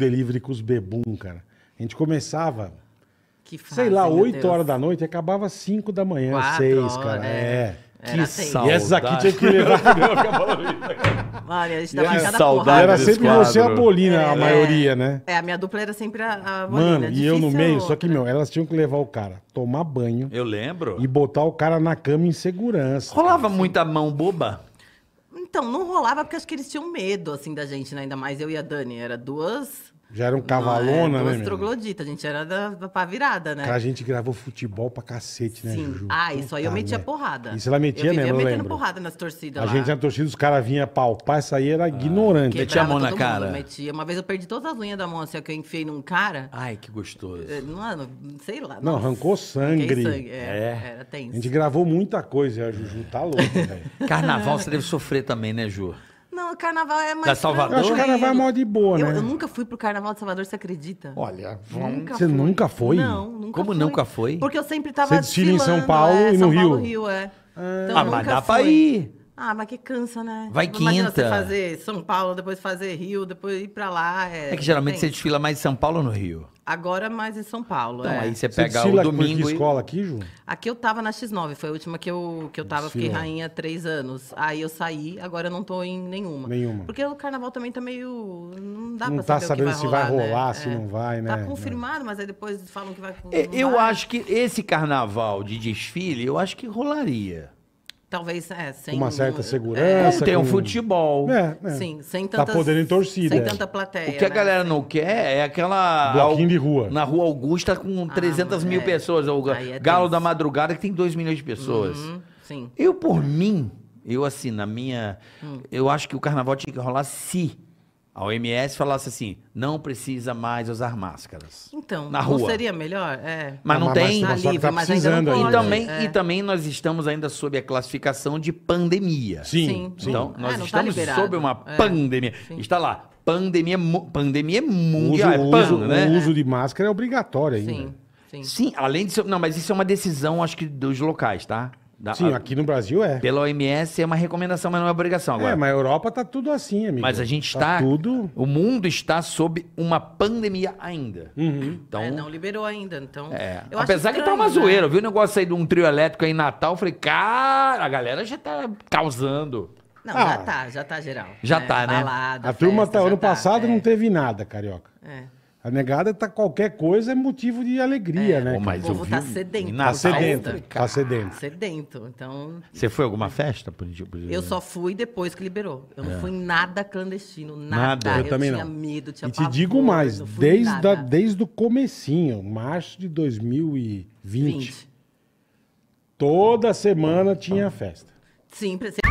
delivery com os bebum, cara. A gente começava, que fase, sei lá, 8 horas da noite e acabava 5 da manhã, 6, cara. é. é. Que saudade. E essas aqui tinha que levar. Olha, a gente tava era, saudade era sempre você e a Bolina, é, a maioria, é, né? É, a minha dupla era sempre a, a Bolina. Mano, e eu no meio, só que, meu, elas tinham que levar o cara, tomar banho. Eu lembro. E botar o cara na cama em segurança. Rolava cara, muita mão boba? Então, não rolava porque acho que eles tinham medo, assim, da gente, né? Ainda mais eu e a Dani. Era duas já era um cavalona, é né? Os troglodita, a gente era da, da pá virada, né? a gente gravou futebol pra cacete, né, Sim. Juju? Ah, isso aí eu metia né? porrada. Isso ela metia eu mesmo, eu metia metendo porrada nas torcidas a lá. gente na torcida, os caras vinham palpar, isso aí era ah, ignorante. Metia a mão na cara. Mundo, metia. Uma vez eu perdi todas as unhas da mão, assim, que eu enfiei num cara. Ai, que gostoso. Eh, mano, sei lá. Não, arrancou sangue. sangue. É, é, Era tenso. A gente gravou muita coisa, a Juju tá louca, velho. Carnaval você deve sofrer também, né, Ju? Não, carnaval é mais. Da Salvador? Eu acho que carnaval é maior de boa, né? Eu nunca fui pro carnaval de Salvador, você acredita? Olha, vamos... nunca você fui. nunca foi? Não, nunca Como fui. nunca foi? Porque eu sempre tava. Você desfila né? em São é, Paulo é, e no São Rio. Paulo, Rio é. Ah, então, ah mas dá fui. pra ir. Ah, mas que cansa, né? Vai quinta. Tipo, imagina você fazer São Paulo, depois fazer Rio, depois ir pra lá. É, é que geralmente tem. você desfila mais em São Paulo ou no Rio? Agora mais em São Paulo. Então, é. aí você pega você o domingo. Você escola aqui, Ju? Aqui eu tava na X9, foi a última que eu, que eu tava, desfila. fiquei rainha três anos. Aí eu saí, agora eu não tô em nenhuma. Nenhuma. Porque o carnaval também tá meio. Não dá não pra tá saber. Não tá sabendo se rolar, vai rolar, né? se é. não vai, tá né? Tá confirmado, mas aí depois falam que vai. É, eu vai. acho que esse carnaval de desfile, eu acho que rolaria. Talvez, é, sem... Uma certa é, segurança. É, tem um futebol. É, é. Sim, sem Tá tantas... podendo em torcida, Sem é. tanta plateia, O que a né? galera não quer é aquela. Bloquinho de rua. Na Rua Augusta com 300 ah, mil é. pessoas. O é Galo tenso. da Madrugada que tem 2 milhões de pessoas. Uhum, sim. Eu, por mim, eu assim, na minha. Hum. Eu acho que o carnaval tinha que rolar se a OMS falasse assim, não precisa mais usar máscaras. Então, na rua. seria melhor? É. Mas não, não tem. Mas, tá tá livre, tá mas ainda não pode. E também, é. e também nós estamos ainda sob a classificação de pandemia. Sim. sim. Então, é, nós é, estamos tá sob uma é. pandemia. Sim. Está lá, pandemia, pandemia mundial. O uso, é pan, uso, né? o uso de máscara é obrigatório ainda. Sim. Sim. Sim, além disso. Não, mas isso é uma decisão, acho que, dos locais, tá? Da, Sim, a, aqui no Brasil é. Pela OMS é uma recomendação, mas não é obrigação agora. É, mas a Europa tá tudo assim, amigo. Mas a gente tá. tá tudo... O mundo está sob uma pandemia ainda. Uhum. Então, é, não liberou ainda, então. É. Apesar que tá estranho, tá uma né? zoeira. Né? Eu vi um negócio aí de um trio elétrico aí em Natal. Eu falei, cara, a galera já tá causando. Não, ah, já tá, já tá geral. Já né? tá, né? Balada, a festa, turma tá, ano tá, passado é. não teve nada, carioca. É. A negada tá qualquer coisa é motivo de alegria, é, né? Pô, mas o povo tá, tá sedento. Tá sedento, tá sedento. Sedento, então... Você foi a alguma festa? Por, por... Eu só fui depois que liberou. Eu é. não fui nada clandestino, nada. nada. Eu, eu também tinha não. medo, tinha E pavor, te digo mais, desde, da, desde o comecinho, março de 2020, 20. toda semana tinha festa. Sim, precisa...